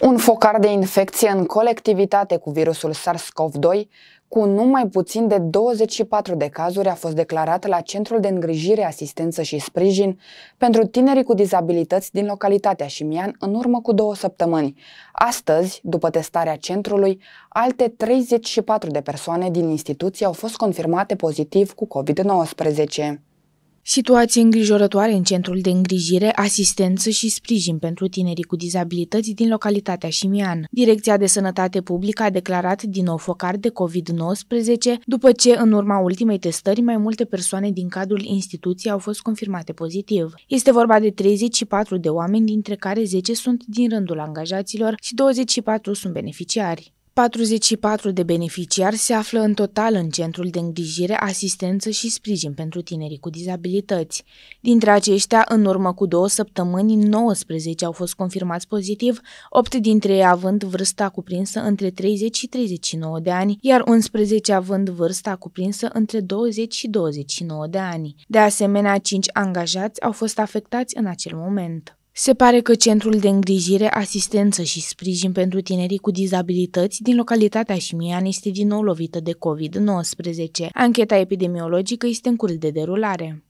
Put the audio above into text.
Un focar de infecție în colectivitate cu virusul SARS-CoV-2 cu numai puțin de 24 de cazuri a fost declarat la Centrul de Îngrijire, Asistență și Sprijin pentru tinerii cu dizabilități din localitatea Șimian în urmă cu două săptămâni. Astăzi, după testarea centrului, alte 34 de persoane din instituție au fost confirmate pozitiv cu COVID-19. Situație îngrijorătoare în centrul de îngrijire, asistență și sprijin pentru tinerii cu dizabilități din localitatea Șimian. Direcția de Sănătate Publică a declarat din nou focar de COVID-19, după ce în urma ultimei testări mai multe persoane din cadrul instituției au fost confirmate pozitiv. Este vorba de 34 de oameni, dintre care 10 sunt din rândul angajaților și 24 sunt beneficiari. 44 de beneficiari se află în total în Centrul de Îngrijire, Asistență și Sprijin pentru Tinerii cu Dizabilități. Dintre aceștia, în urmă cu două săptămâni, 19 au fost confirmați pozitiv, 8 dintre ei având vârsta cuprinsă între 30 și 39 de ani, iar 11 având vârsta cuprinsă între 20 și 29 de ani. De asemenea, 5 angajați au fost afectați în acel moment. Se pare că Centrul de Îngrijire, Asistență și Sprijin pentru Tinerii cu Dizabilități din localitatea Șimian este din nou lovită de COVID-19. Ancheta epidemiologică este în curs de derulare.